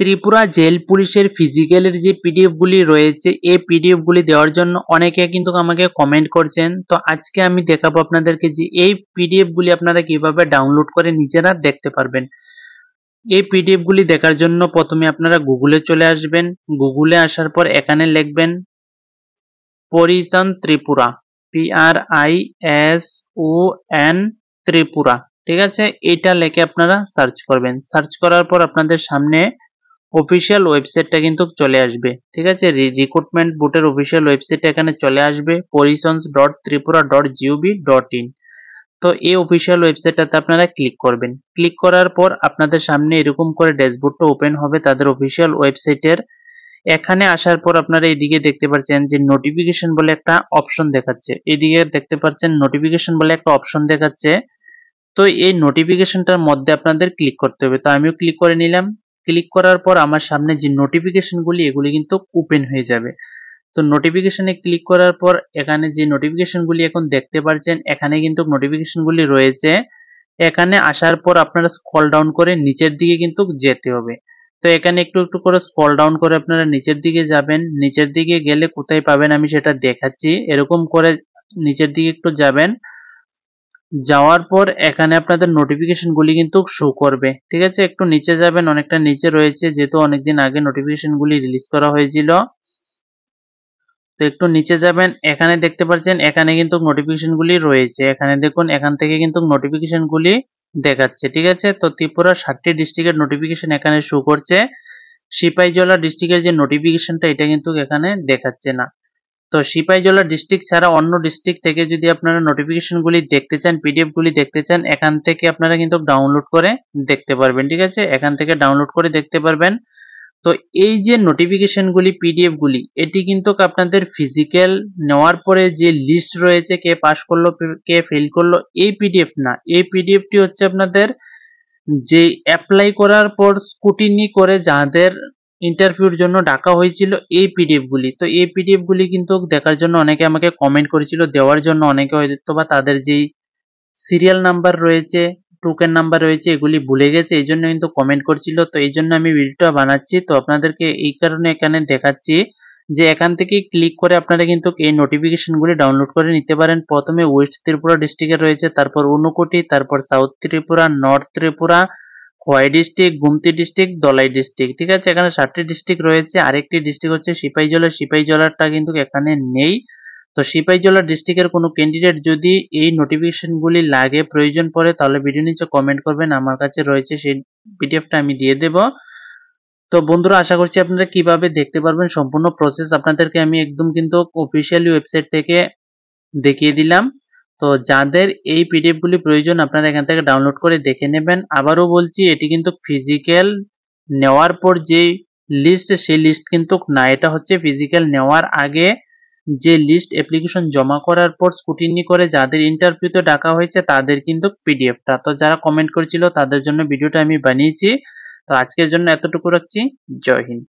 Tripura jail পুলিশের ফিজিক্যালের যে পিডিএফগুলি রয়েছে এই পিডিএফগুলি দেওয়ার জন্য অনেকে কিন্তু আমাকে কমেন্ট করছেন তো আজকে আমি দেখাবো আপনাদেরকে যে এই পিডিএফগুলি আপনারা কিভাবে ডাউনলোড করে নিজেরা দেখতে পারবেন এই পিডিএফগুলি দেখার জন্য প্রথমে আপনারা গুগলে চলে আসবেন গুগলে আসার পর এখানে লিখবেন prison Tripura P R I S O N Tripura ঠিক আছে এটা লেখে আপনারা সার্চ করবেন সার্চ করার পর আপনাদের সামনে অফিসিয়াল ওয়েবসাইটটা কিন্তু চলে আসবে ঠিক আছে রিক্রুটমেন্ট বুটের অফিসিয়াল ওয়েবসাইটটা এখানে চলে আসবে prisons dot Tripura dot G O V dot in তো এই অফিসিয়াল ওয়েবসাইটটাতে আপনারা ক্লিক করবেন ক্লিক করার পর আপনাদের সামনে এরকম করে ড্যাশবোর্ডটা ওপেন হবে তাদের অফিসিয়াল ওয়েবসাইটের এখানে আসার পর আপনারা এদিকে দেখতে পাচ্ছেন যে নোটিফিকেশন বলে একটা অপশন দেখাচ্ছে এদিকে দেখতে পাচ্ছেন নোটিফিকেশন বলে একটা অপশন দেখাচ্ছে তো এই নোটিফিকেশনটার মধ্যে আপনাদের ক্লিক করতে হবে তো আমিও ক্লিক করে নিলাম ক্লিক করার পর আমার সামনে যে নোটিফিকেশনগুলি এগুলি কিন্তু ওপেন হয়ে যাবে তো নোটিফিকেশানে ক্লিক করার পর এখানে যে নোটিফিকেশনগুলি এখন দেখতে পারছেন এখানে কিন্তু নোটিফিকেশনগুলি রয়েছে এখানে আসার পর আপনারা স্কল ডাউন করে নিচের দিকে কিন্তু যেতে হবে তো এখানে একটু একটু করে স্কল ডাউন করে আপনারা নিচের দিকে যাবেন নিচের দিকে গেলে কোথায় পাবেন আমি সেটা দেখাচ্ছি এরকম করে নিচের দিকে একটু যাবেন যাওয়ার পর এখানে আপনাদের নোটিফিকেশনগুলি কিন্তু শো করবে ঠিক আছে একটু নিচে যাবেন অনেকটা নিচে রয়েছে যেহেতু অনেকদিন আগে নোটিফিকেশনগুলি রিলিজ করা হয়েছিল তো একটু নিচে যাবেন এখানে দেখতে পাচ্ছেন এখানে কিন্তু নোটিফিকেশনগুলি রয়েছে এখানে দেখুন এখান থেকে কিন্তু নোটিফিকেশনগুলি দেখাচ্ছে ঠিক আছে তো ত্রিপুরা ষাটটি ডিস্ট্রিক্টের নোটিফিকেশন এখানে শো করছে সিপাহীজলা ডিস্ট্রিক্টের যে নোটিফিকেশনটা এটা কিন্তু এখানে দেখাচ্ছে না তো সিপাহীজলা ডিস্ট্রিক্ট ছাড়া অন্য ডিস্ট্রিক্ট থেকে যদি আপনারা নোটিফিকেশনগুলি দেখতে চান পিডিএফগুলি দেখতে চান এখান থেকে আপনারা কিন্তু ডাউনলোড করে দেখতে পারবেন ঠিক আছে এখান থেকে ডাউনলোড করে দেখতে পারবেন তো এই যে নোটিফিকেশনগুলি পিডিএফগুলি এটি কিন্তু আপনাদের ফিজিক্যাল নেওয়ার পরে যে লিস্ট রয়েছে কে পাশ করলো কে ফেল করলো এই পিডিএফ না এই পিডিএফটি হচ্ছে আপনাদের যে অ্যাপ্লাই করার পর স্কুটিনি করে যাদের ইন্টারভিউর জন্য ডাকা হয়েছিল এই পিডিএফগুলি তো এই পিডিএফগুলি কিন্তু দেখার জন্য অনেকে আমাকে কমেন্ট করেছিল দেওয়ার জন্য অনেকে হয়তো বা তাদের যেই সিরিয়াল নাম্বার রয়েছে টুকের নাম্বার রয়েছে এগুলি ভুলে গেছে এই জন্য কিন্তু কমেন্ট করছিল তো এই জন্য আমি ভিডিওটা বানাচ্ছি তো আপনাদেরকে এই কারণে এখানে দেখাচ্ছি যে এখান থেকে ক্লিক করে আপনারা কিন্তু এই নোটিফিকেশনগুলি ডাউনলোড করে নিতে পারেন প্রথমে ওয়েস্ট ত্রিপুরা ডিস্ট্রিক্টে রয়েছে তারপর অনুকুটি তারপর south Tripura north Tripura Khowai district Gomati district Dhalai district ঠিক আছে এখানে সাতটি ডিস্ট্রিক্ট রয়েছে আরেকটি ডিস্ট্রিক্ট হচ্ছে সিপাহীজলা সিপাহীজলারটা কিন্তু এখানে নেই তো সিপাহীজলা ডিস্ট্রিক্টের কোনো ক্যান্ডিডেট যদি এই নোটিফিকেশনগুলি লাগে প্রয়োজন পড়ে তাহলে ভিডিও নিচে কমেন্ট করবেন আমার কাছে রয়েছে সেই পিডিএফটা আমি দিয়ে দেব তো বন্ধুরা আশা করছি আপনারা কিভাবে দেখতে পারবেন সম্পূর্ণ প্রসেস আপনাদেরকে আমি একদম কিন্তু অফিসিয়ালি ওয়েবসাইট থেকে দেখিয়ে দিলাম তো যাদের এই পিডিএফগুলি প্রয়োজন আপনারা এখান থেকে ডাউনলোড করে দেখে নেবেন আবারও বলছি এটি কিন্তু ফিজিক্যাল নেওয়ার পর যে লিস্ট সেই লিস্ট কিন্তু না এটা হচ্ছে ফিজিক্যাল নেওয়ার আগে যে লিস্ট অ্যাপ্লিকেশন জমা করার পর স্কুটিনি করে যাদের ইন্টারভিউতে ডাকা হয়েছে তাদের কিন্তু পিডিএফটা তো যারা কমেন্ট করেছিল তাদের জন্য ভিডিওটা আমি বানিয়েছি তো আজকের জন্য এতটুকু রাখছি জয় হিন্দ